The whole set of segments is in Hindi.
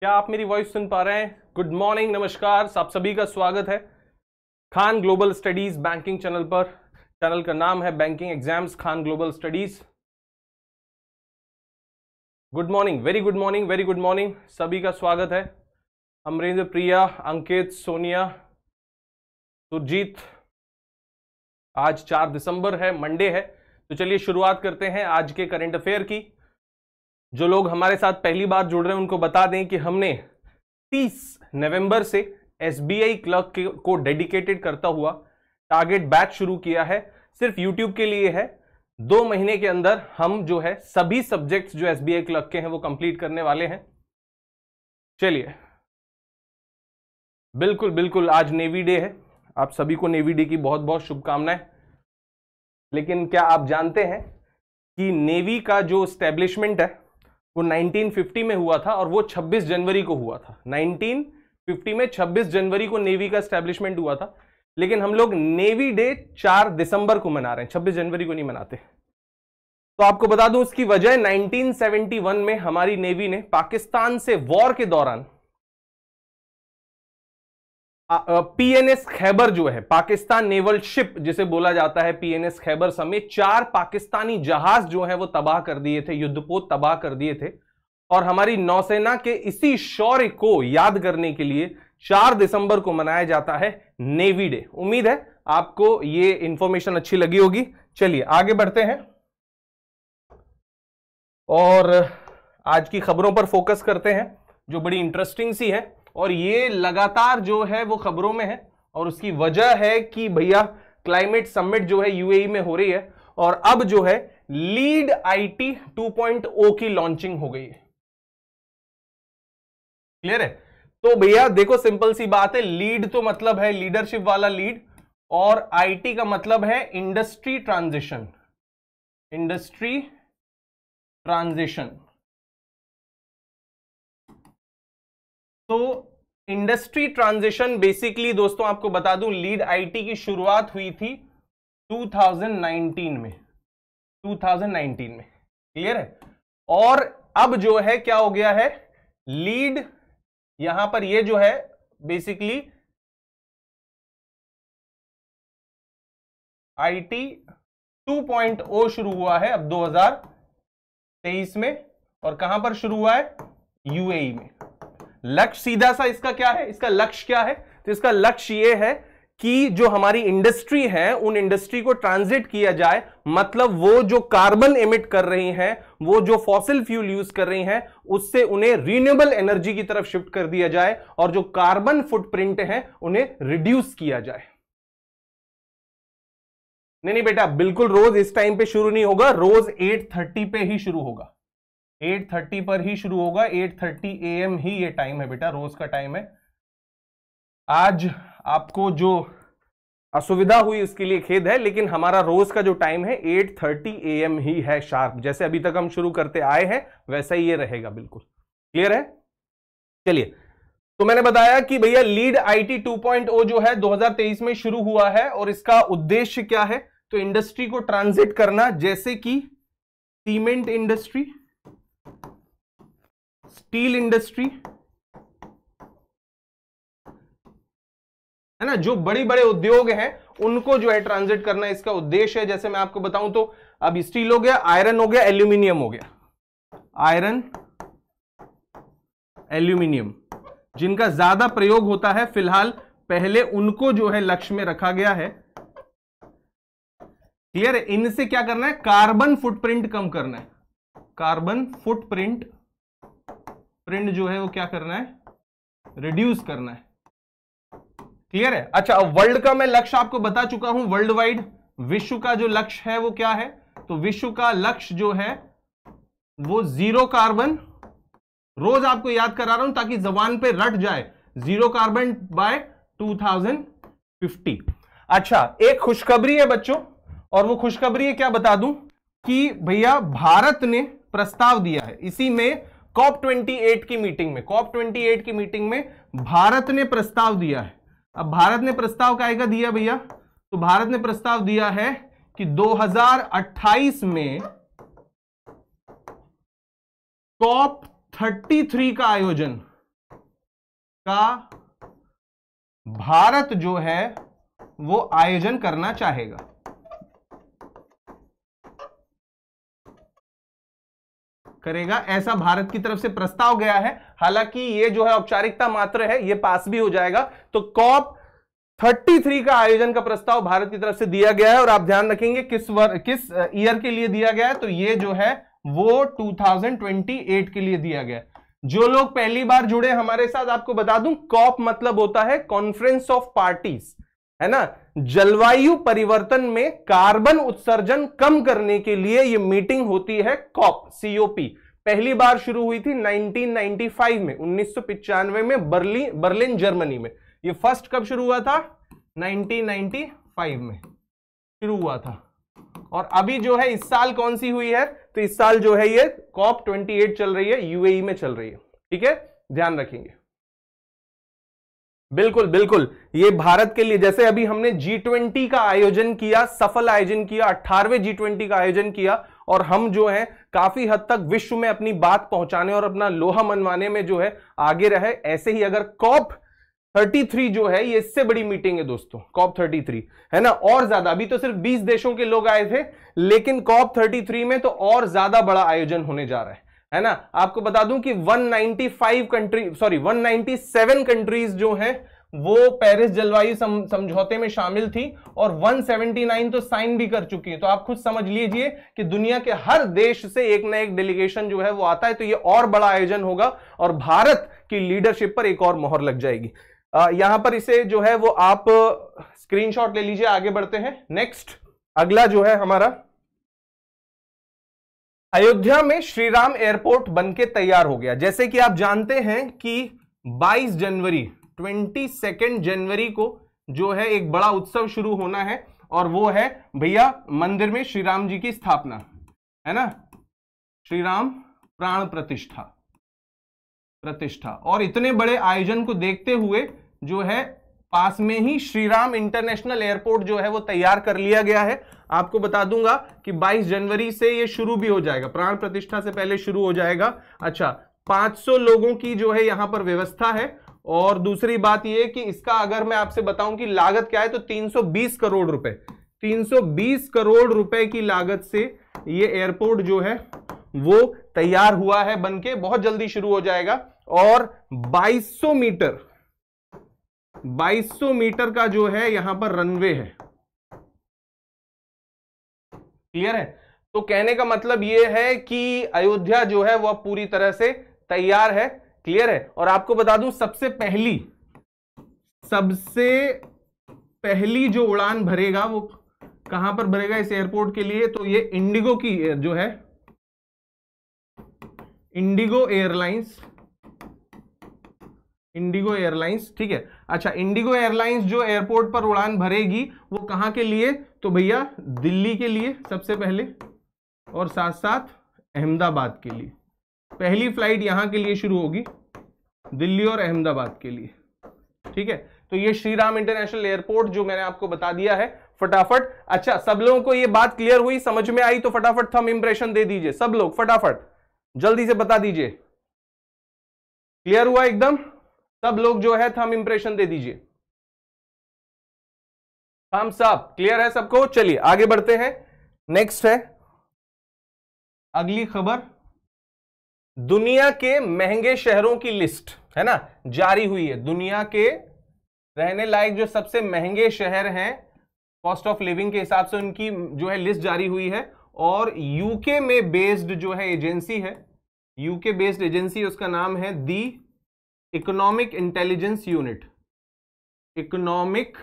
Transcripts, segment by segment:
क्या आप मेरी वॉइस सुन पा रहे हैं गुड मॉर्निंग नमस्कार आप सभी का स्वागत है Khan global studies banking channel पर चैनल का नाम है banking exams Khan global studies good morning very good morning very good morning सभी का स्वागत है अमरेंद्र प्रिया अंकित सोनिया सुरजीत आज चार दिसंबर है मंडे है तो चलिए शुरुआत करते हैं आज के करंट अफेयर की जो लोग हमारे साथ पहली बार जुड़ रहे हैं उनको बता दें कि हमने 30 नवंबर से एस क्लर्क को डेडिकेटेड करता हुआ टारगेट बैच शुरू किया है सिर्फ यूट्यूब के लिए है दो महीने के अंदर हम जो है सभी सब्जेक्ट्स जो एस क्लर्क के हैं वो कंप्लीट करने वाले हैं चलिए बिल्कुल बिल्कुल आज नेवी डे है आप सभी को नेवी डे की बहुत बहुत शुभकामनाएं लेकिन क्या आप जानते हैं कि नेवी का जो स्टैब्लिशमेंट है वो 1950 में हुआ था और वो 26 जनवरी को हुआ था 1950 में 26 जनवरी को नेवी का स्टैब्लिशमेंट हुआ था लेकिन हम लोग नेवी डे 4 दिसंबर को मना रहे हैं 26 जनवरी को नहीं मनाते तो आपको बता दूं उसकी वजह 1971 में हमारी नेवी ने पाकिस्तान से वॉर के दौरान पीएनएस खैबर जो है पाकिस्तान नेवल शिप जिसे बोला जाता है पीएनएस खैबर समेत चार पाकिस्तानी जहाज जो है वो तबाह कर दिए थे युद्धपोत तबाह कर दिए थे और हमारी नौसेना के इसी शौर्य को याद करने के लिए चार दिसंबर को मनाया जाता है नेवी डे उम्मीद है आपको ये इंफॉर्मेशन अच्छी लगी होगी चलिए आगे बढ़ते हैं और आज की खबरों पर फोकस करते हैं जो बड़ी इंटरेस्टिंग सी है और ये लगातार जो है वो खबरों में है और उसकी वजह है कि भैया क्लाइमेट समिट जो है यूएई में हो रही है और अब जो है लीड आईटी 2.0 की लॉन्चिंग हो गई है क्लियर है तो भैया देखो सिंपल सी बात है लीड तो मतलब है लीडरशिप वाला लीड और आईटी का मतलब है इंडस्ट्री ट्रांजिशन इंडस्ट्री ट्रांजिशन तो इंडस्ट्री ट्रांजिशन बेसिकली दोस्तों आपको बता दूं लीड आईटी की शुरुआत हुई थी 2019 में 2019 में क्लियर है और अब जो है क्या हो गया है लीड यहां पर ये जो है बेसिकली आईटी 2.0 शुरू हुआ है अब 2023 में और कहां पर शुरू हुआ है यूएई e में लक्ष्य सीधा सा इसका क्या है इसका लक्ष्य क्या है तो इसका लक्ष्य ये है कि जो हमारी इंडस्ट्री है उन इंडस्ट्री को ट्रांजिट किया जाए मतलब वो जो कार्बन एमिट कर रही हैं वो जो फॉसिल फ्यूल यूज कर रही हैं उससे उन्हें रिन्यूएबल एनर्जी की तरफ शिफ्ट कर दिया जाए और जो कार्बन फुटप्रिंट है उन्हें रिड्यूस किया जाए नहीं नहीं बेटा बिल्कुल रोज इस टाइम पे शुरू नहीं होगा रोज 8:30 पे ही शुरू होगा 8:30 पर ही शुरू होगा 8:30 थर्टी एम ही ये टाइम है बेटा रोज का टाइम है आज आपको जो असुविधा हुई उसके लिए खेद है लेकिन हमारा रोज का जो टाइम है 8:30 थर्टी एम ही है शार्प जैसे अभी तक हम शुरू करते आए हैं वैसा ही ये रहेगा बिल्कुल क्लियर है चलिए तो मैंने बताया कि भैया लीड आईटी 2.0 जो है 2023 में शुरू हुआ है और इसका उद्देश्य क्या है तो इंडस्ट्री को ट्रांजिट करना जैसे कि सीमेंट इंडस्ट्री स्टील इंडस्ट्री है ना जो बड़ी बड़े उद्योग हैं उनको जो है ट्रांजिट करना इसका उद्देश्य है जैसे मैं आपको बताऊं तो अब स्टील हो गया आयरन हो गया एल्यूमिनियम हो गया आयरन एल्यूमिनियम जिनका ज्यादा प्रयोग होता है फिलहाल पहले उनको जो है लक्ष्य में रखा गया है क्लियर इनसे क्या करना है कार्बन फुटप्रिंट कम करना है कार्बन फुटप्रिंट प्रिंट जो है वो क्या करना है रिड्यूस करना है क्लियर है अच्छा वर्ल्ड का मैं लक्ष्य आपको बता चुका हूं वर्ल्ड वाइड विश्व का जो लक्ष्य है वो क्या है तो विश्व का लक्ष्य जो है वो जीरो कार्बन रोज आपको याद करा रहा हूं ताकि जबान पे रट जाए जीरो कार्बन बाय 2050 अच्छा एक खुशखबरी है बच्चों और वो खुशखबरी है क्या बता दूं कि भैया भारत ने प्रस्ताव दिया है इसी में कॉप 28 की मीटिंग में कॉप 28 की मीटिंग में भारत ने प्रस्ताव दिया है अब भारत ने प्रस्ताव का दिया भैया तो भारत ने प्रस्ताव दिया है कि 2028 में कॉप 33 का आयोजन का भारत जो है वो आयोजन करना चाहेगा करेगा ऐसा भारत की तरफ से प्रस्ताव गया है हालांकि ये जो है औपचारिकता मात्र है ये पास भी हो जाएगा तो कॉप 33 का आयोजन का प्रस्ताव भारत की तरफ से दिया गया है और आप ध्यान रखेंगे किस वर किस ईयर के लिए दिया गया है तो ये जो है वो 2028 के लिए दिया गया है जो लोग पहली बार जुड़े हमारे साथ आपको बता दूं कॉप मतलब होता है कॉन्फ्रेंस ऑफ पार्टीज है ना जलवायु परिवर्तन में कार्बन उत्सर्जन कम करने के लिए यह मीटिंग होती है कॉप सीओपी पहली बार शुरू हुई थी 1995 में उन्नीस में बर्लिन बर्लिन जर्मनी में यह फर्स्ट कब शुरू हुआ था 1995 में शुरू हुआ था और अभी जो है इस साल कौन सी हुई है तो इस साल जो है ये कॉप 28 चल रही है यूएई e में चल रही है ठीक है ध्यान रखेंगे बिल्कुल बिल्कुल ये भारत के लिए जैसे अभी हमने जी ट्वेंटी का आयोजन किया सफल आयोजन किया अट्ठारहवें जी ट्वेंटी का आयोजन किया और हम जो है काफी हद तक विश्व में अपनी बात पहुंचाने और अपना लोहा मनवाने में जो है आगे रहे ऐसे ही अगर कॉप 33 जो है ये इससे बड़ी मीटिंग है दोस्तों कॉप 33 है ना और ज्यादा अभी तो सिर्फ 20 देशों के लोग आए थे लेकिन कॉप 33 में तो और ज्यादा बड़ा आयोजन होने जा रहा है है ना आपको बता दूं कि 195 कंट्री सॉरी 197 कंट्रीज जो हैं वो पेरिस जलवायु समझौते में शामिल थी और 179 तो साइन भी कर चुकी है तो आप खुद समझ लीजिए कि दुनिया के हर देश से एक ना एक डेलीगेशन जो है वो आता है तो ये और बड़ा आयोजन होगा और भारत की लीडरशिप पर एक और मोहर लग जाएगी आ, यहां पर इसे जो है वो आप स्क्रीनशॉट ले लीजिए आगे बढ़ते हैं नेक्स्ट अगला जो है हमारा अयोध्या में श्रीराम एयरपोर्ट बनके तैयार हो गया जैसे कि आप जानते हैं कि 22 जनवरी ट्वेंटी जनवरी को जो है एक बड़ा उत्सव शुरू होना है और वो है भैया मंदिर में श्री राम जी की स्थापना है ना श्री राम प्राण प्रतिष्ठा प्रतिष्ठा और इतने बड़े आयोजन को देखते हुए जो है पास में ही श्रीराम इंटरनेशनल एयरपोर्ट जो है वो तैयार कर लिया गया है आपको बता दूंगा कि 22 जनवरी से ये शुरू भी हो जाएगा प्राण प्रतिष्ठा से पहले शुरू हो जाएगा अच्छा 500 लोगों की जो है यहां पर व्यवस्था है और दूसरी बात ये कि इसका अगर मैं आपसे बताऊं कि लागत क्या है तो 320 करोड़ रुपए 320 करोड़ रुपए की लागत से ये एयरपोर्ट जो है वो तैयार हुआ है बनके बहुत जल्दी शुरू हो जाएगा और 2200 मीटर 2200 मीटर का जो है यहां पर रनवे है क्लियर है तो कहने का मतलब यह है कि अयोध्या जो है वह पूरी तरह से तैयार है क्लियर है और आपको बता दूं सबसे पहली सबसे पहली जो उड़ान भरेगा वो कहां पर भरेगा इस एयरपोर्ट के लिए तो ये इंडिगो की जो है इंडिगो एयरलाइंस इंडिगो एयरलाइंस ठीक है अच्छा इंडिगो एयरलाइंस जो एयरपोर्ट पर उड़ान भरेगी वो कहाँ के लिए तो भैया दिल्ली के लिए सबसे पहले और साथ साथ अहमदाबाद के लिए पहली फ्लाइट यहाँ के लिए शुरू होगी दिल्ली और अहमदाबाद के लिए ठीक है तो ये श्री राम इंटरनेशनल एयरपोर्ट जो मैंने आपको बता दिया है फटाफट अच्छा सब लोगों को ये बात क्लियर हुई समझ में आई तो फटाफट थम इंप्रेशन दे दीजिए सब लोग फटाफट जल्दी से बता दीजिए क्लियर हुआ एकदम सब लोग जो है थम इंप्रेशन दे दीजिए थम्स अप क्लियर है सबको चलिए आगे बढ़ते हैं नेक्स्ट है अगली खबर दुनिया के महंगे शहरों की लिस्ट है ना जारी हुई है दुनिया के रहने लायक जो सबसे महंगे शहर हैं कॉस्ट ऑफ लिविंग के हिसाब से उनकी जो है लिस्ट जारी हुई है और यूके में बेस्ड जो है एजेंसी है यूके बेस्ड एजेंसी उसका नाम है the economic intelligence unit economic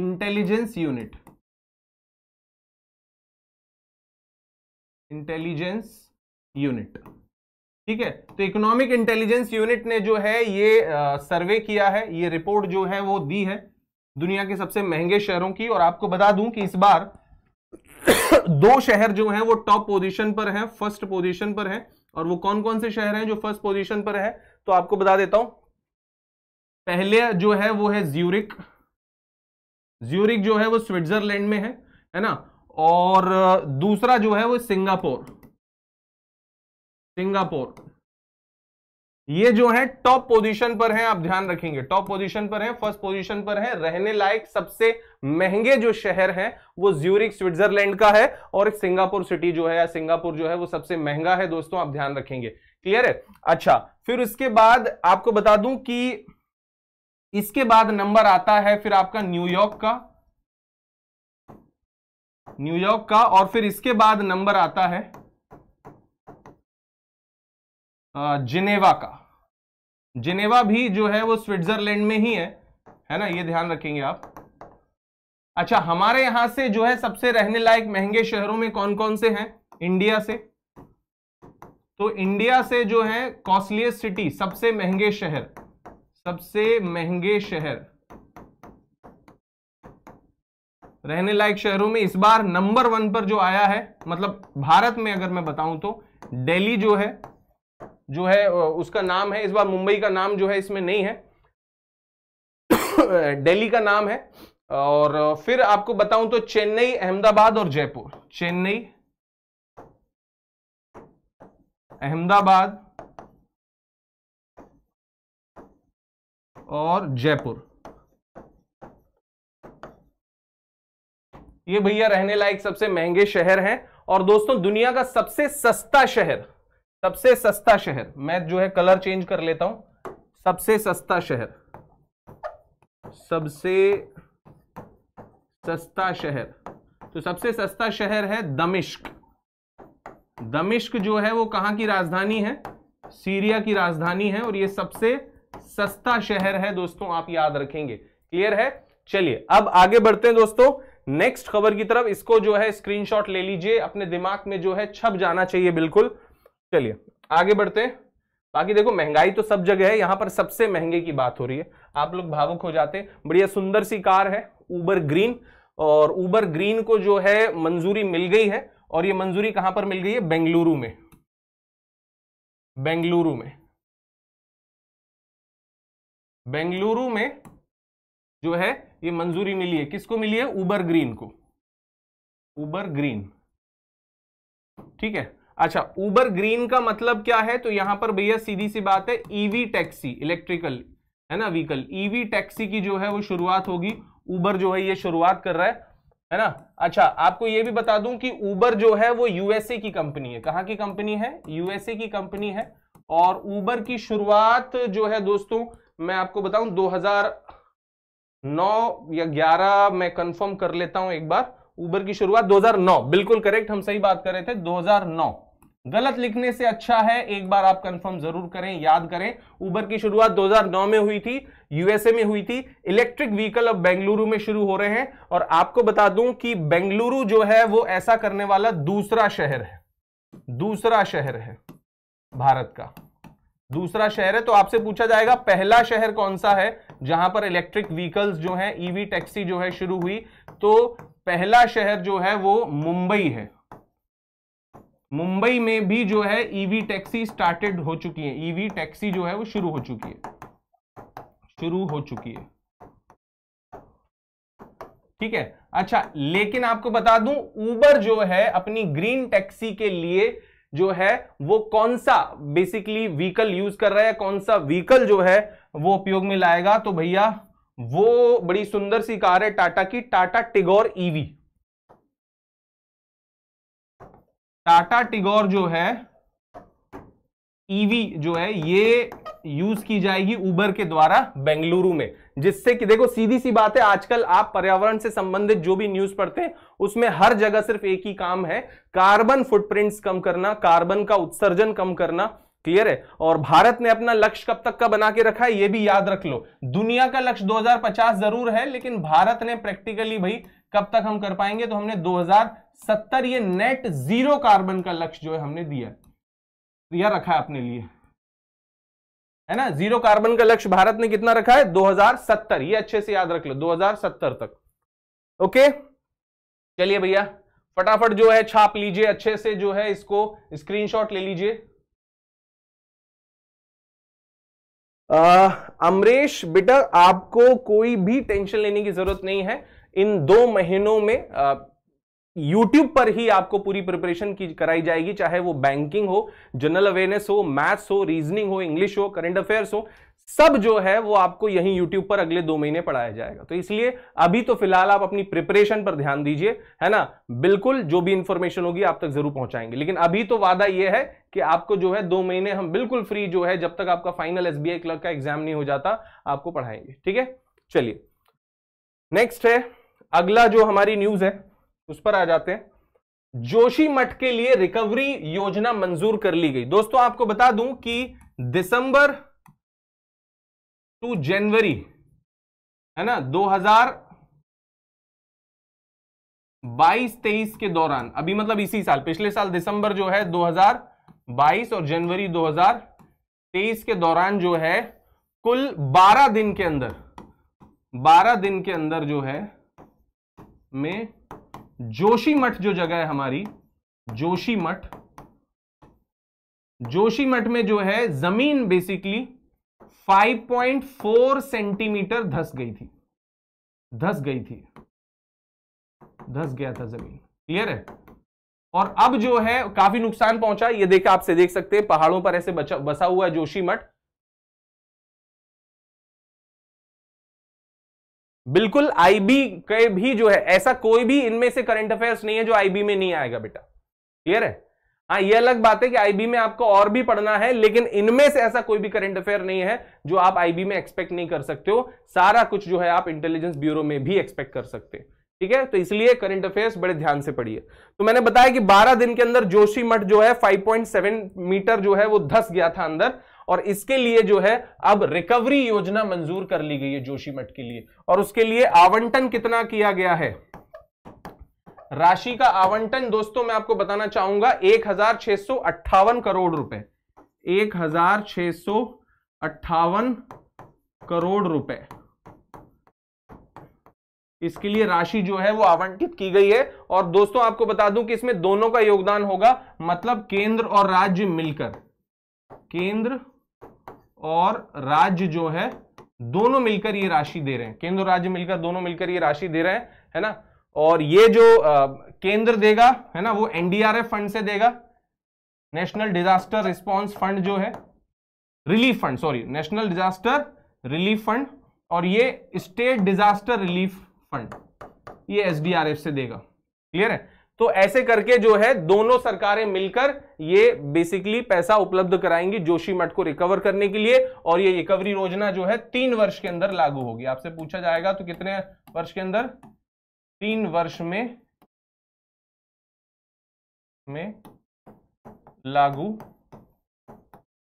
intelligence unit intelligence unit ठीक है तो इकोनॉमिक इंटेलिजेंस यूनिट ने जो है ये सर्वे किया है ये रिपोर्ट जो है वो दी है दुनिया के सबसे महंगे शहरों की और आपको बता दूं कि इस बार दो शहर जो हैं वो टॉप पोजीशन पर हैं फर्स्ट पोजीशन पर हैं और वो कौन कौन से शहर हैं जो फर्स्ट पोजीशन पर है तो आपको बता देता हूं पहले जो है वो है ज्यूरिक ज्यूरिक जो है वो स्विट्जरलैंड में है है ना और दूसरा जो है वो सिंगापुर सिंगापुर ये जो है टॉप पोजीशन पर है आप ध्यान रखेंगे टॉप पोजीशन पर है फर्स्ट पोजीशन पर है रहने लायक सबसे महंगे जो शहर है वो ज्यूरिक स्विट्जरलैंड का है और एक सिंगापुर सिटी जो है या सिंगापुर जो है वो सबसे महंगा है दोस्तों आप ध्यान रखेंगे क्लियर है अच्छा फिर उसके बाद आपको बता दूं कि इसके बाद नंबर आता है फिर आपका न्यूयॉर्क का न्यूयॉर्क का और फिर इसके बाद नंबर आता है जिनेवा का जिनेवा भी जो है वो स्विट्जरलैंड में ही है है ना ये ध्यान रखेंगे आप अच्छा हमारे यहां से जो है सबसे रहने लायक महंगे शहरों में कौन कौन से हैं इंडिया से तो इंडिया से जो है कॉस्टलियस्ट सिटी सबसे महंगे शहर सबसे महंगे शहर रहने लायक शहरों में इस बार नंबर वन पर जो आया है मतलब भारत में अगर मैं बताऊं तो दिल्ली जो है जो है उसका नाम है इस बार मुंबई का नाम जो है इसमें नहीं है दिल्ली का नाम है और फिर आपको बताऊं तो चेन्नई अहमदाबाद और जयपुर चेन्नई अहमदाबाद और जयपुर ये भैया रहने लायक सबसे महंगे शहर हैं और दोस्तों दुनिया का सबसे सस्ता शहर सबसे सस्ता शहर मैं जो है कलर चेंज कर लेता हूं सबसे सस्ता शहर सबसे सस्ता शहर तो सबसे सस्ता शहर है दमिश्क दमिश्क जो है वो कहां की राजधानी है सीरिया की राजधानी है और ये सबसे सस्ता शहर है दोस्तों आप याद रखेंगे क्लियर है चलिए अब आगे बढ़ते हैं दोस्तों नेक्स्ट खबर की तरफ इसको जो है स्क्रीनशॉट ले लीजिए अपने दिमाग में जो है छप जाना चाहिए बिल्कुल चलिए आगे बढ़ते हैं बाकी देखो महंगाई तो सब जगह है यहां पर सबसे महंगे की बात हो रही है आप लोग भावुक हो जाते हैं बढ़िया सुंदर सी कार है ऊबर ग्रीन और ऊबर ग्रीन को जो है मंजूरी मिल गई है और ये मंजूरी कहां पर मिल गई है बेंगलुरु में बेंगलुरु में बेंगलुरु में जो है ये मंजूरी मिली है किसको मिली है उबर ग्रीन को उबर ग्रीन ठीक है अच्छा उबर ग्रीन का मतलब क्या है तो यहां पर भैया सीधी सी बात है ईवी टैक्सी इलेक्ट्रिकल है ना व्हीकल ईवी टैक्सी की जो है वो शुरुआत होगी उबर जो है ये शुरुआत कर रहा है है ना अच्छा आपको यह भी बता दूं कि ऊबर जो है वो यूएसए की कंपनी है कहां की कंपनी है यूएसए की कंपनी है और ऊबर की शुरुआत जो है दोस्तों मैं आपको बताऊं 2009 या 11 मैं कंफर्म कर लेता हूं एक बार ऊबर की शुरुआत 2009 बिल्कुल करेक्ट हम सही बात कर रहे थे 2009 गलत लिखने से अच्छा है एक बार आप कंफर्म जरूर करें याद करें उबर की शुरुआत 2009 में हुई थी यूएसए में हुई थी इलेक्ट्रिक व्हीकल अब बेंगलुरु में शुरू हो रहे हैं और आपको बता दूं कि बेंगलुरु जो है वो ऐसा करने वाला दूसरा शहर है दूसरा शहर है भारत का दूसरा शहर है तो आपसे पूछा जाएगा पहला शहर कौन सा है जहां पर इलेक्ट्रिक व्हीकल्स जो है ईवी टैक्सी जो है शुरू हुई तो पहला शहर जो है वो मुंबई है मुंबई में भी जो है ईवी टैक्सी स्टार्टेड हो चुकी है ईवी टैक्सी जो है वो शुरू हो चुकी है शुरू हो चुकी है ठीक है अच्छा लेकिन आपको बता दूं ऊबर जो है अपनी ग्रीन टैक्सी के लिए जो है वो कौन सा बेसिकली व्हीकल यूज कर रहा है कौन सा व्हीकल जो है वो उपयोग में लाएगा तो भैया वो बड़ी सुंदर सी कार है टाटा की Tata Tigor EV Tata Tigor जो है ईवी जो है ये यूज की जाएगी उबर के द्वारा बेंगलुरु में जिससे कि देखो सीधी सी बात है आजकल आप पर्यावरण से संबंधित जो भी न्यूज पढ़ते हैं उसमें हर जगह सिर्फ एक ही काम है कार्बन फुटप्रिंट्स कम करना कार्बन का उत्सर्जन कम करना क्लियर है और भारत ने अपना लक्ष्य कब तक का बना के रखा है ये भी याद रख लो दुनिया का लक्ष्य 2050 जरूर है लेकिन भारत ने प्रैक्टिकली भाई कब तक हम कर पाएंगे तो हमने सत्तर ये नेट जीरो कार्बन का लक्ष्य जो है हमने दिया दिया तो रखा है अपने लिए है ना जीरो कार्बन का लक्ष्य भारत ने कितना रखा है 2070 ये अच्छे से याद रख लो 2070 तक ओके चलिए भैया फटाफट जो है छाप लीजिए अच्छे से जो है इसको स्क्रीनशॉट ले लीजिए अमरेश बेटा आपको कोई भी टेंशन लेने की जरूरत नहीं है इन दो महीनों में आ, यूट्यूब पर ही आपको पूरी प्रिपरेशन की कराई जाएगी चाहे वो बैंकिंग हो जनरल अवेयरनेस हो मैथ्स हो रीजनिंग हो इंग्लिश हो करंट अफेयर्स हो सब जो है वो आपको यहीं यूट्यूब पर अगले दो महीने पढ़ाया जाएगा तो इसलिए अभी तो फिलहाल आप अपनी प्रिपरेशन पर ध्यान दीजिए है ना बिल्कुल जो भी इंफॉर्मेशन होगी आप तक जरूर पहुंचाएंगे लेकिन अभी तो वादा यह है कि आपको जो है दो महीने हम बिल्कुल फ्री जो है जब तक आपका फाइनल एस बी क्लर्क का एग्जाम नहीं हो जाता आपको पढ़ाएंगे ठीक है चलिए नेक्स्ट है अगला जो हमारी न्यूज है उस पर आ जाते हैं जोशी मठ के लिए रिकवरी योजना मंजूर कर ली गई दोस्तों आपको बता दूं कि दिसंबर टू जनवरी है ना 2022-23 के दौरान अभी मतलब इसी साल पिछले साल दिसंबर जो है 2022 और जनवरी 2023 के दौरान जो है कुल 12 दिन के अंदर 12 दिन के अंदर जो है में जोशी मठ जो जगह है हमारी जोशी मठ जोशी मठ में जो है जमीन बेसिकली 5.4 सेंटीमीटर धस गई थी धस गई थी धस गया था जमीन क्लियर है और अब जो है काफी नुकसान पहुंचा ये देखा आपसे देख सकते हैं पहाड़ों पर ऐसे बचा बसा हुआ है जोशी मठ बिल्कुल आईबी के भी जो है ऐसा कोई भी इनमें से करंट अफेयर्स नहीं है जो आईबी में नहीं आएगा बेटा क्लियर है हाँ ये अलग बात है कि आईबी में आपको और भी पढ़ना है लेकिन इनमें से ऐसा कोई भी करंट अफेयर नहीं है जो आप आईबी में एक्सपेक्ट नहीं कर सकते हो सारा कुछ जो है आप इंटेलिजेंस ब्यूरो में भी एक्सपेक्ट कर सकते हैं ठीक है तो इसलिए करंट अफेयर्स बड़े ध्यान से पढ़िए तो मैंने बताया कि 12 दिन के अंदर जोशी मठ जो है 5.7 मीटर जो है वो धस गया था अंदर और इसके लिए जो है अब रिकवरी योजना मंजूर कर ली गई है जोशीमठ के लिए और उसके लिए आवंटन कितना किया गया है राशि का आवंटन दोस्तों मैं आपको बताना चाहूंगा एक हजार सौ अट्ठावन करोड़ रुपए एक हजार छह सौ अट्ठावन करोड़ रुपए इसके लिए राशि जो है वो आवंटित की गई है और दोस्तों आपको बता दूं कि इसमें दोनों का योगदान होगा मतलब केंद्र और राज्य मिलकर केंद्र और राज्य जो है दोनों मिलकर ये राशि दे रहे हैं केंद्र राज्य मिलकर दोनों मिलकर ये राशि दे रहे हैं है ना और ये जो आ, केंद्र देगा है ना वो एनडीआरएफ फंड से देगा नेशनल डिजास्टर रिस्पांस फंड जो है relief fund sorry national disaster relief fund और ये स्टेट डिजास्टर रिलीफ फंड ये एसडीआरएफ से देगा क्लियर है तो ऐसे करके जो है दोनों सरकारें मिलकर ये बेसिकली पैसा उपलब्ध कराएंगी जोशी मठ को रिकवर करने के लिए और ये रिकवरी योजना जो है तीन वर्ष के अंदर लागू होगी आपसे पूछा जाएगा तो कितने वर्ष के अंदर तीन वर्ष में में लागू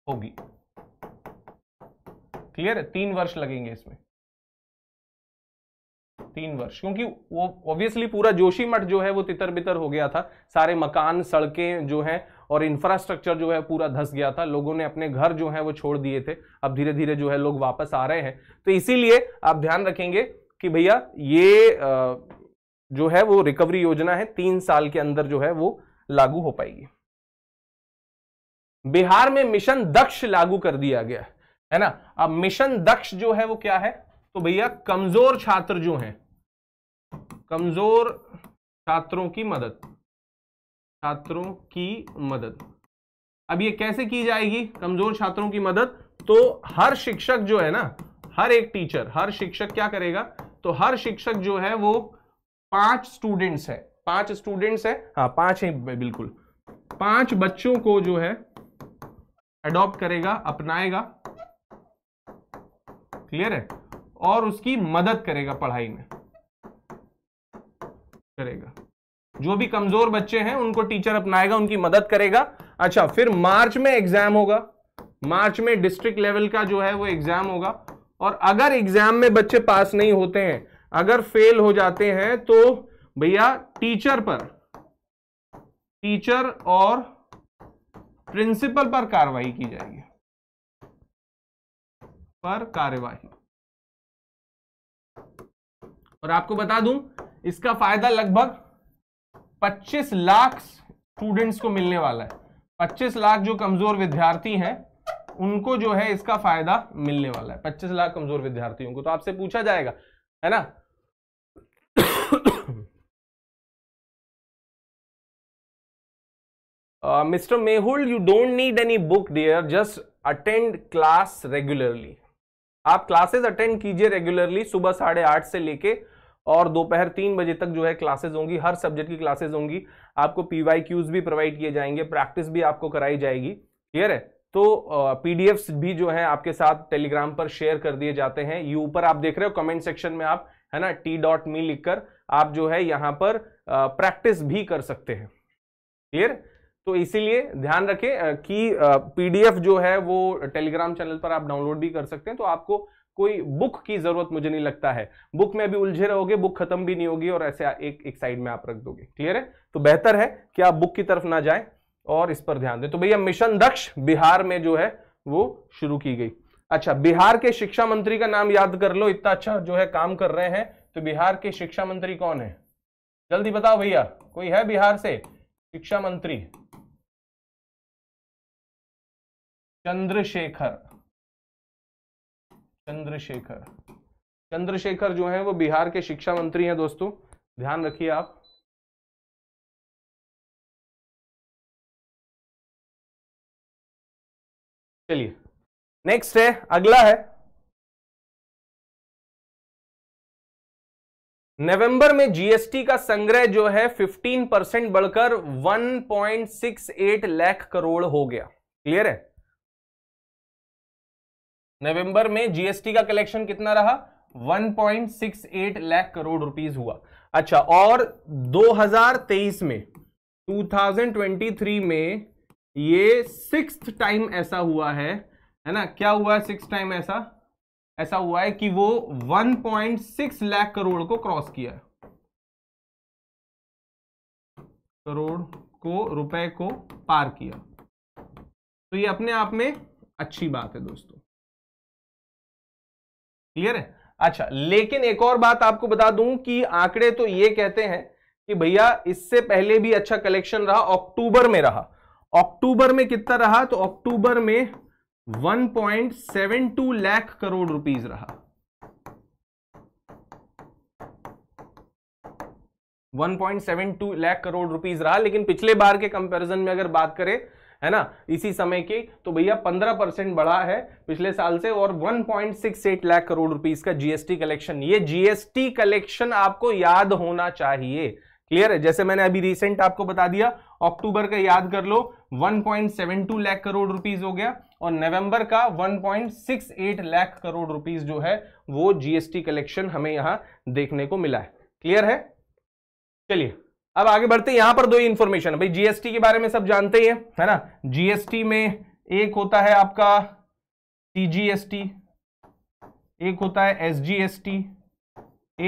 होगी क्लियर तीन वर्ष लगेंगे इसमें तीन वर्ष क्योंकि वो ऑब्वियसली पूरा जोशी मठ जो है वो तितर बितर हो गया था सारे मकान सड़कें जो हैं और इंफ्रास्ट्रक्चर जो है पूरा धस गया था लोगों ने अपने घर जो है वो छोड़ दिए थे अब धीरे धीरे जो है लोग वापस आ रहे हैं तो इसीलिए आप ध्यान रखेंगे कि भैया ये जो है वो रिकवरी योजना है तीन साल के अंदर जो है वो लागू हो पाएगी बिहार में मिशन दक्ष लागू कर दिया गया है ना अब मिशन दक्ष जो है वो क्या है तो भैया कमजोर छात्र जो हैं कमजोर छात्रों की मदद छात्रों की मदद अब ये कैसे की जाएगी कमजोर छात्रों की मदद तो हर शिक्षक जो है ना हर एक टीचर हर शिक्षक क्या करेगा तो हर शिक्षक जो है वो पांच स्टूडेंट्स है पांच स्टूडेंट्स है हाँ पांच है बिल्कुल पांच बच्चों को जो है एडॉप्ट करेगा अपनाएगा क्लियर है और उसकी मदद करेगा पढ़ाई में करेगा जो भी कमजोर बच्चे हैं उनको टीचर अपनाएगा उनकी मदद करेगा अच्छा फिर मार्च में एग्जाम होगा मार्च में डिस्ट्रिक्ट लेवल का जो है वो एग्जाम होगा और अगर एग्जाम में बच्चे पास नहीं होते हैं अगर फेल हो जाते हैं तो भैया टीचर पर टीचर और प्रिंसिपल पर कार्रवाई की जाएगी पर कार्यवाही और आपको बता दूं इसका फायदा लगभग 25 लाख स्टूडेंट्स को मिलने वाला है 25 लाख जो कमजोर विद्यार्थी हैं उनको जो है इसका फायदा मिलने वाला है 25 लाख कमजोर विद्यार्थियों को तो आपसे पूछा जाएगा है ना mister Mehul you don't need any book dear just attend class regularly आप क्लासेस अटेंड कीजिए रेगुलरली सुबह साढ़े आठ से लेके और दोपहर तीन बजे तक जो है क्लासेस होंगी हर सब्जेक्ट की क्लासेस होंगी आपको पी वाई क्यूज भी प्रोवाइड किए जाएंगे प्रैक्टिस भी आपको कराई जाएगी क्लियर है तो पीडीएफ्स भी जो है आपके साथ टेलीग्राम पर शेयर कर दिए जाते हैं ये ऊपर आप देख रहे हो कमेंट सेक्शन में आप है ना टी डॉट मी लिखकर आप जो है यहाँ पर प्रैक्टिस भी कर सकते हैं क्लियर तो इसीलिए ध्यान रखें कि पीडीएफ जो है वो टेलीग्राम चैनल पर आप डाउनलोड भी कर सकते हैं तो आपको कोई बुक की जरूरत मुझे नहीं लगता है बुक में अभी उलझे रहोगे बुक खत्म भी नहीं होगी और ऐसे एक एक साइड में आप रख दोगे क्लियर है तो बेहतर है कि आप बुक की तरफ ना जाएं और इस पर ध्यान दें तो भैया मिशन दक्ष बिहार में जो है वो शुरू की गई अच्छा बिहार के शिक्षा मंत्री का नाम याद कर लो इतना अच्छा जो है काम कर रहे हैं तो बिहार के शिक्षा मंत्री कौन है जल्दी बताओ भैया कोई है बिहार से शिक्षा मंत्री चंद्रशेखर चंद्रशेखर चंद्रशेखर जो है वो बिहार के शिक्षा मंत्री हैं दोस्तों ध्यान रखिए आप चलिए नेक्स्ट है अगला है नवंबर में जीएसटी का संग्रह जो है 15 परसेंट बढ़कर 1.68 लाख करोड़ हो गया क्लियर है नवंबर में जीएसटी का कलेक्शन कितना रहा 1.68 लाख करोड़ रुपीस हुआ अच्छा और 2023 में 2023 में ये सिक्स टाइम ऐसा हुआ है है ना क्या हुआ है सिक्स टाइम ऐसा ऐसा हुआ है कि वो 1.6 लाख करोड़ को क्रॉस किया करोड़ को रुपए को पार किया तो ये अपने आप में अच्छी बात है दोस्तों क्लियर है अच्छा लेकिन एक और बात आपको बता दूं कि आंकड़े तो ये कहते हैं कि भैया इससे पहले भी अच्छा कलेक्शन रहा अक्टूबर में रहा अक्टूबर में कितना रहा तो अक्टूबर में 1.72 लाख करोड़ रुपीस रहा 1.72 लाख करोड़ रुपीस रहा लेकिन पिछले बार के कंपैरिजन में अगर बात करें है ना इसी समय की तो भैया 15 परसेंट बढ़ा है पिछले साल से और 1.68 लाख करोड़ रुपीस का जीएसटी कलेक्शन ये जीएसटी कलेक्शन आपको याद होना चाहिए क्लियर है जैसे मैंने अभी रिसेंट आपको बता दिया अक्टूबर का याद कर लो 1.72 लाख करोड़ रुपीस हो गया और नवंबर का 1.68 लाख करोड़ रुपीस जो है वो जीएसटी कलेक्शन हमें यहां देखने को मिला है क्लियर है चलिए अब आगे बढ़ते यहां पर दो ही इंफॉर्मेशन भाई जीएसटी के बारे में सब जानते ही है, है ना जीएसटी में एक होता है आपका सीजीएसटी एक होता है एसजीएसटी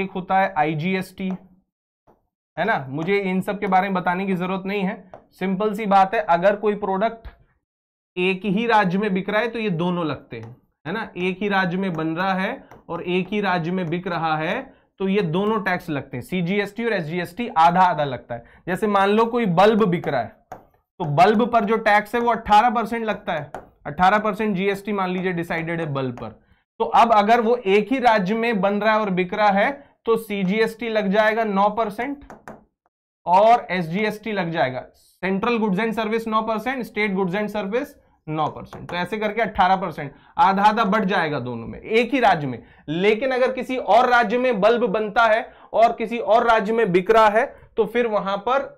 एक होता है आईजीएसटी है ना मुझे इन सब के बारे में बताने की जरूरत नहीं है सिंपल सी बात है अगर कोई प्रोडक्ट एक ही राज्य में बिक रहा है तो ये दोनों लगते हैं है ना एक ही राज्य में बन रहा है और एक ही राज्य में बिक रहा है तो ये दोनों टैक्स लगते हैं सीजीएसटी और एसजीएसटी आधा आधा लगता है जैसे मान लो कोई बल्ब बिक रहा है तो बल्ब पर जो टैक्स है वो 18 परसेंट लगता है 18 परसेंट जीएसटी मान लीजिए डिसाइडेड है बल्ब पर तो अब अगर वो एक ही राज्य में बन रहा है और बिक रहा है तो सीजीएसटी लग जाएगा नौ परसेंट और एसजीएसटी लग जाएगा सेंट्रल गुड्स एंड सर्विस नौ percent state goods and service नौ परसेंट तो ऐसे करके अट्ठारह परसेंट आधा आधा बढ़ जाएगा दोनों में एक ही राज्य में लेकिन अगर किसी और राज्य में बल्ब बनता है और किसी और राज्य में बिक रहा है तो फिर वहां पर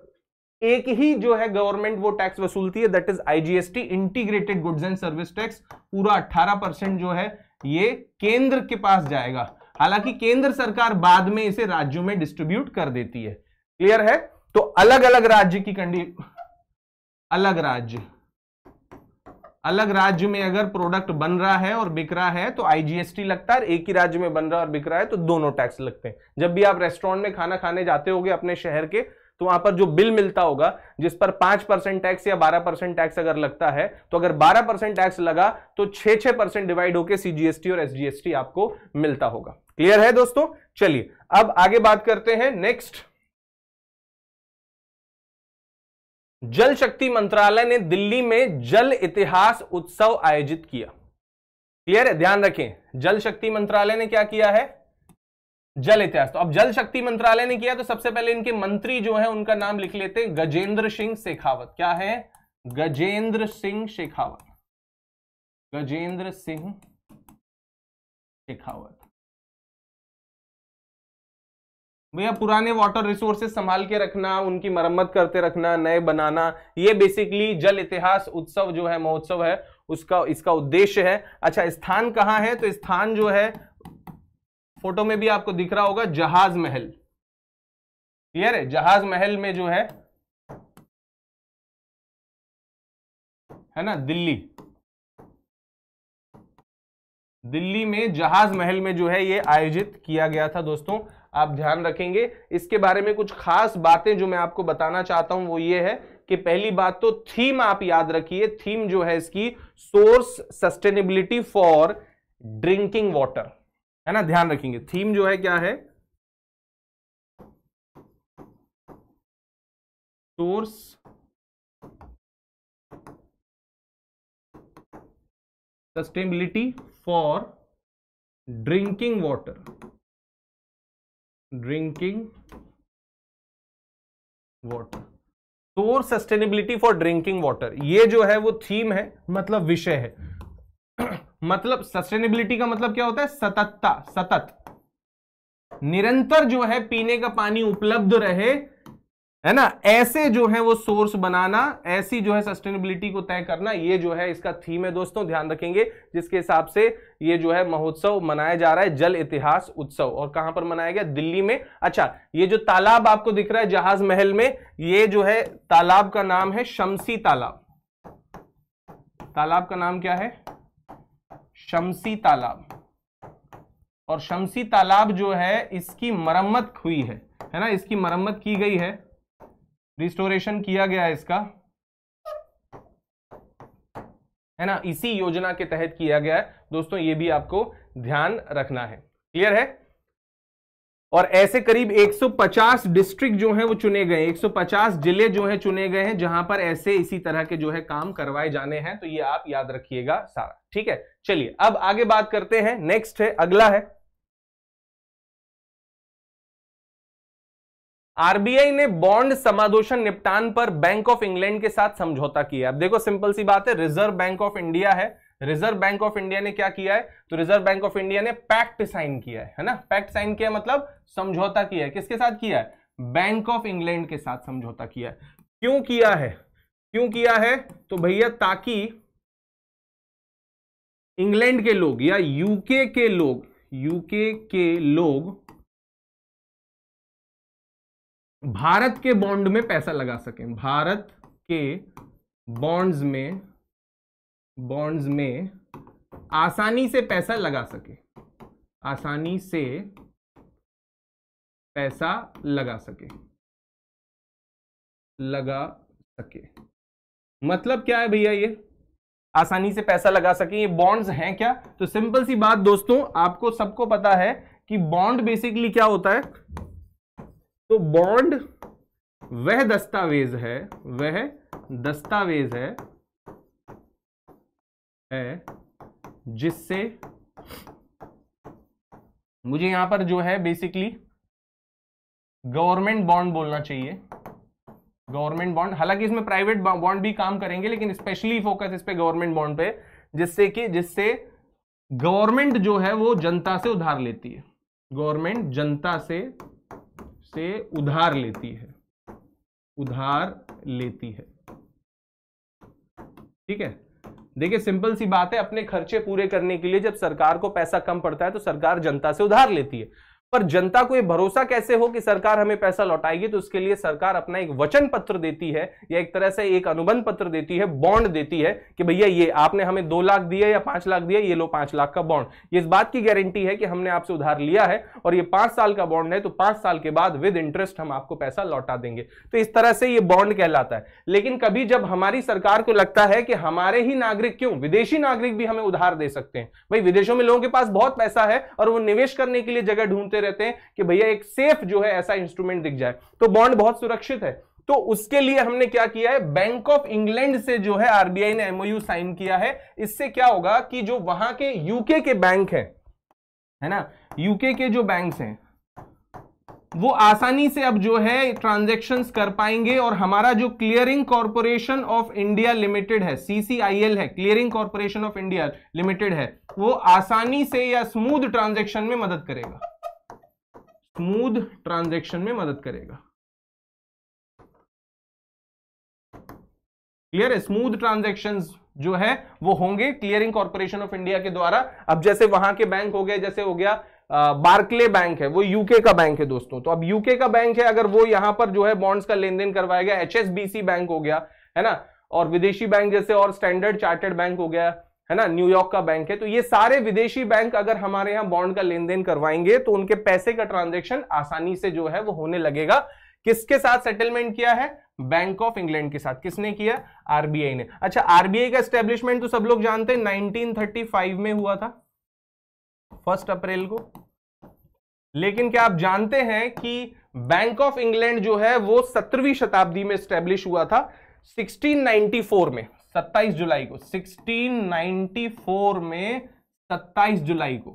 एक ही जो है गवर्नमेंट वो टैक्स वसूलती है that is IGST integrated goods and service tax पूरा अट्ठारह परसेंट जो है ये केंद्र के पास जाएगा हालांकि केंद्र सरकार बाद में इसे राज्यों में डिस्ट्रीब्यूट कर देती है क्लियर है तो अलग अलग राज्य की कंडी अलग राज्य अलग राज्य में अगर प्रोडक्ट बन रहा है और बिक रहा है तो आईजीएसटी लगता है एक ही राज्य में बन रहा है और बिक रहा है तो दोनों टैक्स लगते हैं जब भी आप रेस्टोरेंट में खाना खाने जाते होगे अपने शहर के तो वहां पर जो बिल मिलता होगा जिस पर पांच परसेंट टैक्स या बारह परसेंट टैक्स अगर लगता है तो अगर बारह परसेंट टैक्स लगा तो छह छह परसेंट डिवाइड होकर सीजीएसटी और एसजीएसटी आपको मिलता होगा क्लियर है दोस्तों चलिए अब आगे बात करते हैं नेक्स्ट जल शक्ति मंत्रालय ने दिल्ली में जल इतिहास उत्सव आयोजित किया क्लियर है ध्यान रखें जल शक्ति मंत्रालय ने क्या किया है जल इतिहास तो अब जल शक्ति मंत्रालय ने किया तो सबसे पहले इनके मंत्री जो है उनका नाम लिख लेते हैं गजेंद्र सिंह शेखावत क्या है गजेंद्र सिंह शेखावत गजेंद्र सिंह शेखावत भैया पुराने वाटर रिसोर्सेस संभाल के रखना उनकी मरम्मत करते रखना नए बनाना ये बेसिकली जल इतिहास उत्सव जो है महोत्सव है उसका इसका उद्देश्य है अच्छा स्थान कहाँ है तो स्थान जो है फोटो में भी आपको दिख रहा होगा जहाज महल क्लियर है जहाज महल में जो है है ना दिल्ली दिल्ली में जहाज महल में जो है ये आयोजित किया गया था दोस्तों आप ध्यान रखेंगे इसके बारे में कुछ खास बातें जो मैं आपको बताना चाहता हूं वो ये है कि पहली बात तो थीम आप याद रखिए थीम जो है इसकी source sustainability for drinking water है ना ध्यान रखेंगे थीम जो है क्या है source sustainability for drinking water drinking water source sustainability for drinking water ये जो है वो थीम है मतलब विषय है मतलब सस्टेनेबिलिटी का मतलब क्या होता है सततता सतत निरंतर जो है पीने का पानी उपलब्ध रहे है ना ऐसे जो है वो सोर्स बनाना ऐसी जो है सस्टेनेबिलिटी को तय करना ये जो है इसका थीम है दोस्तों ध्यान रखेंगे जिसके हिसाब से ये जो है महोत्सव मनाया जा रहा है जल इतिहास उत्सव और कहां पर मनाया गया दिल्ली में अच्छा ये जो तालाब आपको दिख रहा है जहाज महल में ये जो है तालाब का नाम है शमसी तालाब तालाब का नाम क्या है शमसी तालाब और शमसी तालाब जो है इसकी मरम्मत हुई है है ना इसकी मरम्मत की गई है रिस्टोरेशन किया गया है इसका है ना इसी योजना के तहत किया गया है दोस्तों ये भी आपको ध्यान रखना है क्लियर है और ऐसे करीब 150 डिस्ट्रिक्ट जो है वो चुने गए 150 जिले जो है चुने गए हैं जहां पर ऐसे इसी तरह के जो है काम करवाए जाने हैं तो ये आप याद रखिएगा सारा ठीक है चलिए अब आगे बात करते हैं नेक्स्ट है अगला है आरबीआई ने बॉन्ड समादोषण निपटान पर बैंक ऑफ इंग्लैंड के साथ समझौता किया अब देखो सिंपल सी बात है रिजर्व बैंक ऑफ इंडिया है रिजर्व बैंक ऑफ इंडिया ने क्या किया है तो रिजर्व बैंक ऑफ इंडिया ने पैक्ट साइन किया है है ना पैक्ट साइन किया मतलब समझौता किया है किसके साथ किया है बैंक ऑफ इंग्लैंड के साथ समझौता किया है क्यों किया है क्यों किया है तो भैया ताकि इंग्लैंड के लोग या यूके के लोग यूके के लोग भारत के बॉन्ड में पैसा लगा सकें भारत के बॉन्ड्स में बॉन्ड्स में आसानी से पैसा लगा सके आसानी से पैसा लगा सके लगा सके मतलब क्या है भैया ये आसानी से पैसा लगा सके ये बॉन्ड्स हैं क्या तो सिंपल सी बात दोस्तों आपको सबको पता है कि बॉन्ड बेसिकली क्या होता है तो बॉन्ड वह दस्तावेज है वह दस्तावेज है, है जिससे मुझे यहां पर जो है बेसिकली गवर्नमेंट बॉन्ड बोलना चाहिए गवर्नमेंट बॉन्ड हालांकि इसमें प्राइवेट बॉन्ड भी काम करेंगे लेकिन स्पेशली फोकस इस पे गवर्नमेंट बॉन्ड पे जिससे कि जिससे गवर्नमेंट जो है वो जनता से उधार लेती है गवर्नमेंट जनता से से उधार लेती है उधार लेती है ठीक है देखिए सिंपल सी बात है अपने खर्चे पूरे करने के लिए जब सरकार को पैसा कम पड़ता है तो सरकार जनता से उधार लेती है पर जनता को यह भरोसा कैसे हो कि सरकार हमें पैसा लौटाएगी तो उसके लिए सरकार अपना एक वचन पत्र देती है या एक तरह से एक अनुबंध पत्र देती है बॉन्ड देती है कि भैया ये आपने हमें दो लाख दिया या पांच लाख दिया ये लो पांच लाख का बॉन्ड ये इस बात की गारंटी है कि हमने आपसे उधार लिया है और ये पांच साल का बॉन्ड है तो पांच साल के बाद विद इंटरेस्ट हम आपको पैसा लौटा देंगे तो इस तरह से ये बॉन्ड कहलाता है लेकिन कभी जब हमारी सरकार को लगता है कि हमारे ही नागरिक क्यों विदेशी नागरिक भी हमें उधार दे सकते हैं भाई विदेशों में लोगों के पास बहुत पैसा है और वो निवेश करने के लिए जगह ढूंढते देखते रहते हैं कि भैया एक सेफ जो है ऐसा इंस्ट्रूमेंट दिख जाए तो बॉन्ड बहुत सुरक्षित है तो उसके लिए हमने क्या किया है बैंक ऑफ इंग्लैंड से जो है आरबीआई ने एमओयू साइन किया है इससे क्या होगा कि जो वहां के यूके के बैंक है, है ना यूके के जो बैंक हैं वो आसानी से अब जो है ट्रांजेक्शन्स कर पाएंगे और हमारा जो Clearing Corporation of India Limited है सीसीआईएल है Clearing Corporation of India Limited है वो आसानी से या स्मूथ ट्रांजेक्शन में मदद करेगा स्मूद ट्रांजेक्शन में मदद करेगा क्लियर है स्मूद ट्रांजेक्शन जो है वो होंगे क्लियरिंग कॉर्पोरेशन ऑफ इंडिया के द्वारा अब जैसे वहां के बैंक हो गए जैसे हो गया बार्कले uh, बैंक है वो यूके का बैंक है दोस्तों तो अब यूके का बैंक है अगर वो यहां पर जो है बॉन्ड्स का लेन देन करवाएगा गया एचएसबीसी बैंक हो गया है ना और विदेशी बैंक जैसे और स्टैंडर्ड चार्टर्ड बैंक हो गया है ना न्यूयॉर्क का बैंक है तो ये सारे विदेशी बैंक अगर हमारे यहाँ बॉन्ड का लेन देन करवाएंगे तो उनके पैसे का ट्रांजेक्शन आसानी से जो है वो होने लगेगा किसके साथ सेटलमेंट किया है बैंक ऑफ इंग्लैंड के साथ किसने किया आरबीआई ने अच्छा आरबीआई का स्टेब्लिशमेंट तो सब लोग जानते हैं 1935 में हुआ था फर्स्ट अप्रैल को लेकिन क्या आप जानते हैं कि बैंक ऑफ इंग्लैंड जो है वो सत्रहवीं शताब्दी में स्टेब्लिश हुआ था 1694 में 27 जुलाई को 1694 में 27 जुलाई को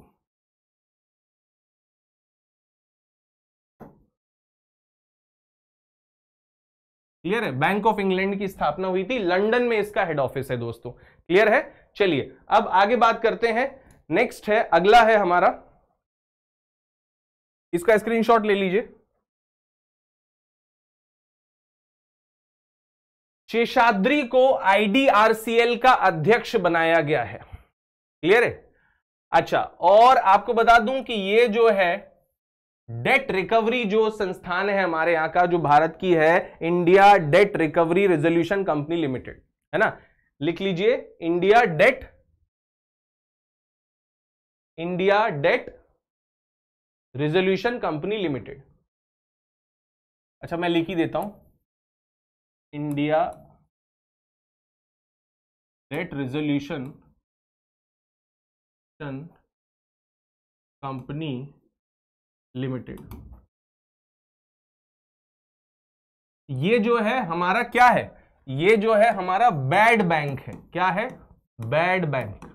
क्लियर है बैंक ऑफ इंग्लैंड की स्थापना हुई थी लंदन में इसका हेड ऑफिस है दोस्तों क्लियर है चलिए अब आगे बात करते हैं नेक्स्ट है अगला है हमारा इसका स्क्रीनशॉट ले लीजिए शेषाद्री को आईडीआरसीएल का अध्यक्ष बनाया गया है क्लियर है अच्छा और आपको बता दूं कि ये जो है डेट रिकवरी जो संस्थान है हमारे यहां का जो भारत की है India Debt Recovery Resolution Company Limited है ना लिख लीजिए India Debt India Debt Resolution Company Limited अच्छा मैं लिख ही देता हूं India let resolution company limited ये जो है हमारा क्या है ये जो है हमारा बैड बैंक है क्या है बैड बैंक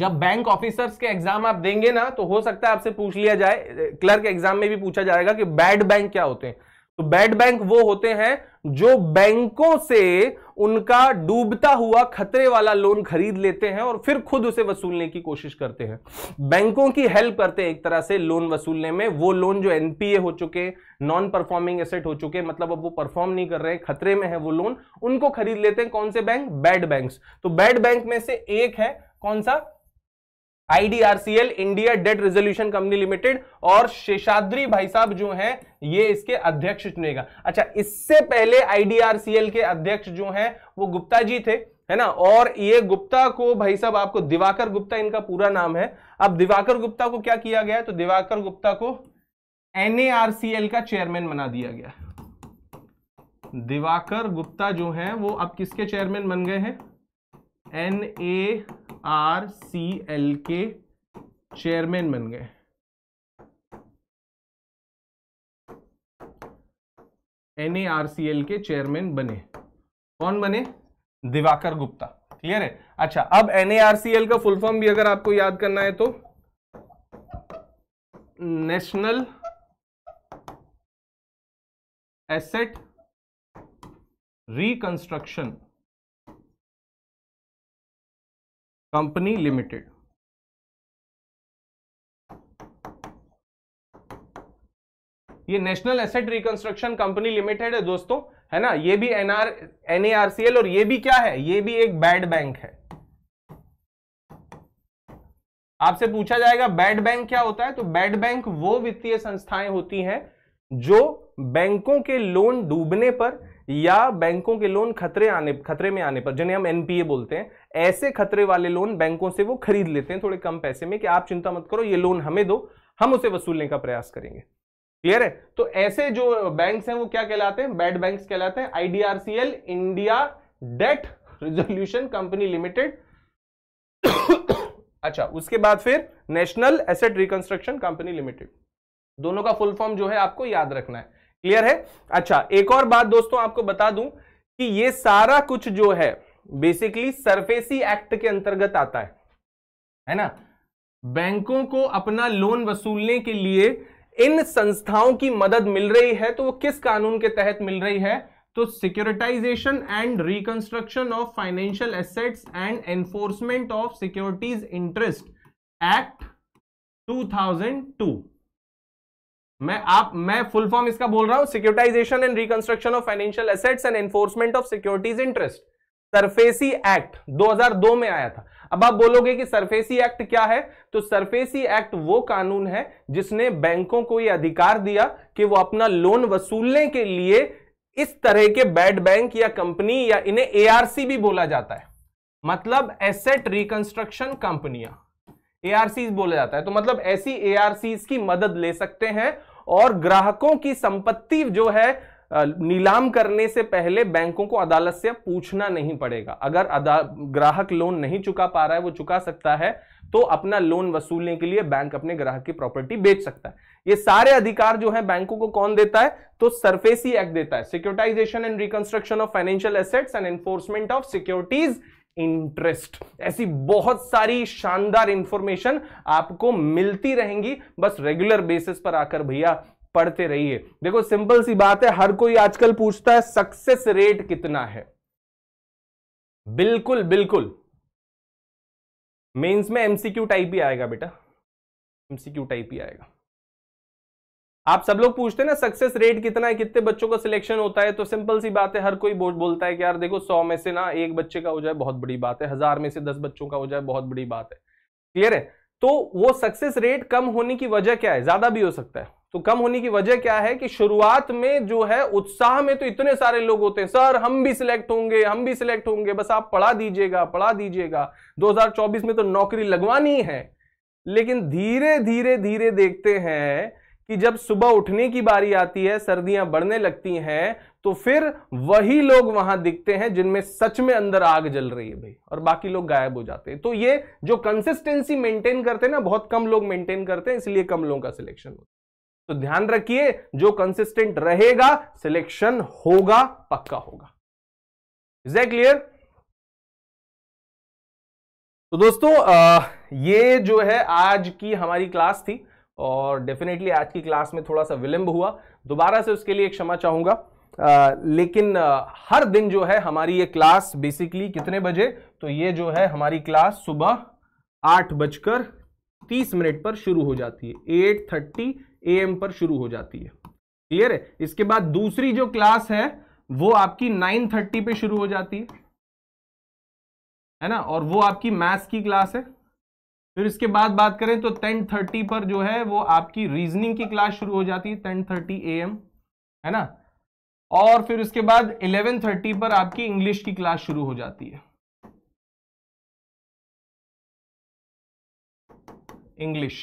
जब बैंक ऑफिसर्स के एग्जाम आप देंगे ना तो हो सकता है आपसे पूछ लिया जाए क्लर्क एग्जाम में भी पूछा जाएगा कि बैड बैंक क्या होते हैं तो बैड बैंक वो होते हैं जो बैंकों से उनका डूबता हुआ खतरे वाला लोन खरीद लेते हैं और फिर खुद उसे वसूलने की कोशिश करते हैं बैंकों की हेल्प करते हैं एक तरह से लोन वसूलने में वो लोन जो एनपीए हो चुके नॉन परफॉर्मिंग एसेट हो चुके मतलब अब वो परफॉर्म नहीं कर रहे हैं खतरे में है वो लोन उनको खरीद लेते हैं कौन से बैंक बैड बैंक तो बैड बैंक में से एक है कौन सा IDRCL India Debt Resolution Company Limited और शेषाद्री भाई साहब जो हैं ये इसके अध्यक्ष चुनेगा अच्छा इससे पहले आईडीआरसीएल के अध्यक्ष जो हैं वो गुप्ता जी थे है ना और ये गुप्ता को भाई साहब आपको दिवाकर गुप्ता इनका पूरा नाम है अब दिवाकर गुप्ता को क्या किया गया तो दिवाकर गुप्ता को एनएआरसीएल का चेयरमैन बना दिया गया दिवाकर गुप्ता जो है वो अब किसके चेयरमैन बन गए हैं N A R C L के चेयरमैन बन गए N A R C L के चेयरमैन बने कौन बने दिवाकर गुप्ता क्लियर है अच्छा अब N A R C L का फुल फॉर्म भी अगर आपको याद करना है तो National Asset Reconstruction Company Limited ये National Asset Reconstruction Company Limited है दोस्तों है ना ये भी एनआर एनएआरसीएल और ये भी क्या है ये भी एक बैड बैंक है आपसे पूछा जाएगा बैड बैंक क्या होता है तो बैड बैंक वो वित्तीय संस्थाएं होती हैं जो बैंकों के लोन डूबने पर या बैंकों के लोन खतरे आने खतरे में आने पर जिन्हें हम एनपीए बोलते हैं ऐसे खतरे वाले लोन बैंकों से वो खरीद लेते हैं थोड़े कम पैसे में कि आप चिंता मत करो ये लोन हमें दो हम उसे वसूलने का प्रयास करेंगे क्लियर है तो ऐसे जो बैंक्स हैं वो क्या कहलाते हैं बैड बैंक्स कहलाते हैं IDRCL India Debt Resolution Company Limited अच्छा उसके बाद फिर National Asset Reconstruction Company Limited दोनों का फुल फॉर्म जो है आपको याद रखना है क्लियर है अच्छा एक और बात दोस्तों आपको बता दूं कि ये सारा कुछ जो है बेसिकली सरफेसी एक्ट के अंतर्गत आता है है ना बैंकों को अपना लोन वसूलने के लिए इन संस्थाओं की मदद मिल रही है तो वो किस कानून के तहत मिल रही है तो securitisation and reconstruction of financial assets and enforcement of securities interest act 2002 मैं आप मैं फुल फॉर्म इसका बोल रहा हूं securitisation and reconstruction of financial assets and enforcement of securities interest SARFAESI act 2002 में आया था अब आप बोलोगे कि सरफेसी एक्ट क्या है तो सरफेसी एक्ट वो कानून है जिसने बैंकों को यह अधिकार दिया कि वो अपना लोन वसूलने के लिए इस तरह के बैड बैंक या कंपनी या इन्हें एआरसी भी बोला जाता है मतलब एसेट रिकंस्ट्रक्शन कंपनियां एआरसी बोला जाता है तो मतलब ऐसी एआरसी की मदद ले सकते हैं और ग्राहकों की संपत्ति जो है नीलाम करने से पहले बैंकों को अदालत से पूछना नहीं पड़ेगा अगर ग्राहक लोन नहीं चुका पा रहा है वो चुका सकता है तो अपना लोन वसूलने के लिए बैंक अपने ग्राहक की प्रॉपर्टी बेच सकता है ये सारे अधिकार जो है बैंकों को कौन देता है तो सरफेसी एक्ट देता है securitisation and reconstruction of financial assets and enforcement of securities interest ऐसी बहुत सारी शानदार इंफॉर्मेशन आपको मिलती रहेंगी बस रेगुलर बेसिस पर आकर भैया पढ़ते रहिए देखो सिंपल सी बात है हर कोई आजकल पूछता है सक्सेस रेट कितना है बिल्कुल बिल्कुल मेंस में एमसीक्यू टाइप ही आएगा बेटा एमसीक्यू टाइप ही आएगा आप सब लोग पूछते हैं ना सक्सेस रेट कितना है कितने बच्चों का सिलेक्शन होता है तो सिंपल सी बात है हर कोई बोल बोलता है कि यार देखो सौ में से ना एक बच्चे का हो जाए बहुत बड़ी बात है हजार में से दस बच्चों का हो जाए बहुत बड़ी बात है क्लियर है तो वो सक्सेस रेट कम होने की वजह क्या है ज्यादा भी हो सकता है तो कम होने की वजह क्या है कि शुरुआत में जो है उत्साह में तो इतने सारे लोग होते हैं सर हम भी सिलेक्ट होंगे हम भी सिलेक्ट होंगे बस आप पढ़ा दीजिएगा पढ़ा दीजिएगा 2024 में तो नौकरी लगवानी है लेकिन धीरे धीरे धीरे देखते हैं कि जब सुबह उठने की बारी आती है सर्दियां बढ़ने लगती हैं तो फिर वही लोग वहां दिखते हैं जिनमें सच में अंदर आग जल रही है भाई और बाकी लोग गायब हो जाते हैं तो ये जो कंसिस्टेंसी मेंटेन करते हैं ना बहुत कम लोग मेंटेन करते हैं इसलिए कम लोगों का सिलेक्शन होता है तो ध्यान रखिए जो कंसिस्टेंट रहेगा सिलेक्शन होगा पक्का होगा इज क्लियर तो दोस्तों आ, ये जो है आज की हमारी क्लास थी और डेफिनेटली आज की क्लास में थोड़ा सा विलंब हुआ दोबारा से उसके लिए क्षमा चाहूंगा आ, लेकिन आ, हर दिन जो है हमारी ये क्लास बेसिकली कितने बजे तो ये जो है हमारी क्लास सुबह आठ बजकर तीस मिनट पर शुरू हो जाती है एट थर्टी एम पर शुरू हो जाती है क्लियर है इसके बाद दूसरी जो क्लास है वो आपकी 9:30 पे शुरू हो जाती है है ना और वो आपकी मैथ्स की क्लास है फिर इसके बाद बात करें तो 10:30 पर जो है वो आपकी रीजनिंग की क्लास शुरू हो जाती है 10:30 थर्टी एम है ना और फिर उसके बाद 11:30 पर आपकी इंग्लिश की क्लास शुरू हो जाती है इंग्लिश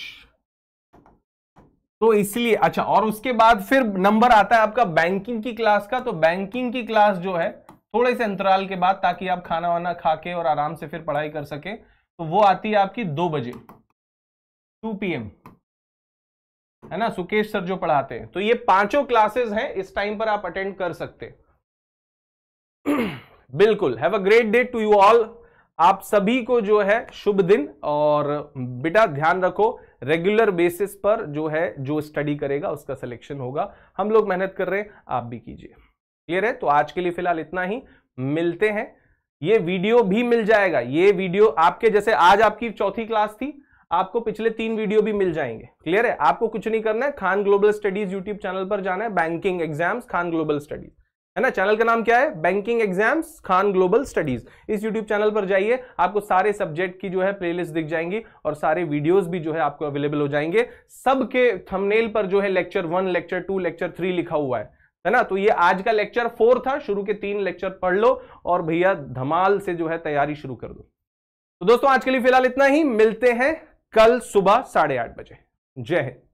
तो इसलिए अच्छा और उसके बाद फिर नंबर आता है आपका बैंकिंग की क्लास का तो बैंकिंग की क्लास जो है थोड़े से अंतराल के बाद ताकि आप खाना वाना खा के और आराम से फिर पढ़ाई कर सके तो वो आती है आपकी दो बजे टू पी है ना सुकेश सर जो पढ़ाते हैं तो ये पांचों क्लासेस हैं इस टाइम पर आप अटेंड कर सकते बिल्कुल have a great day to you all आप सभी को जो है शुभ दिन और बेटा ध्यान रखो रेगुलर बेसिस पर जो है जो स्टडी करेगा उसका सिलेक्शन होगा हम लोग मेहनत कर रहे हैं आप भी कीजिए क्लियर है तो आज के लिए फिलहाल इतना ही मिलते हैं ये वीडियो भी मिल जाएगा ये वीडियो आपके जैसे आज आपकी चौथी क्लास थी आपको पिछले तीन वीडियो भी मिल जाएंगे क्लियर है आपको कुछ नहीं करना है Khan global studies YouTube channel पर जाना है banking exams Khan global studies है ना चैनल का नाम क्या है banking exams Khan global studies इस यूट्यूब चैनल पर जाइए आपको सारे सब्जेक्ट की जो है प्लेलिस्ट दिख जाएंगी और सारे वीडियोस भी जो है आपको अवेलेबल हो जाएंगे सबके थंबनेल पर जो है lecture one lecture two lecture three लिखा हुआ है है ना तो ये आज का लेक्चर फोर था शुरू के तीन लेक्चर पढ़ लो और भैया धमाल से जो है तैयारी शुरू कर दो तो दोस्तों आज के लिए फिलहाल इतना ही मिलते हैं कल सुबह साढ़े आठ बजे जय हिंद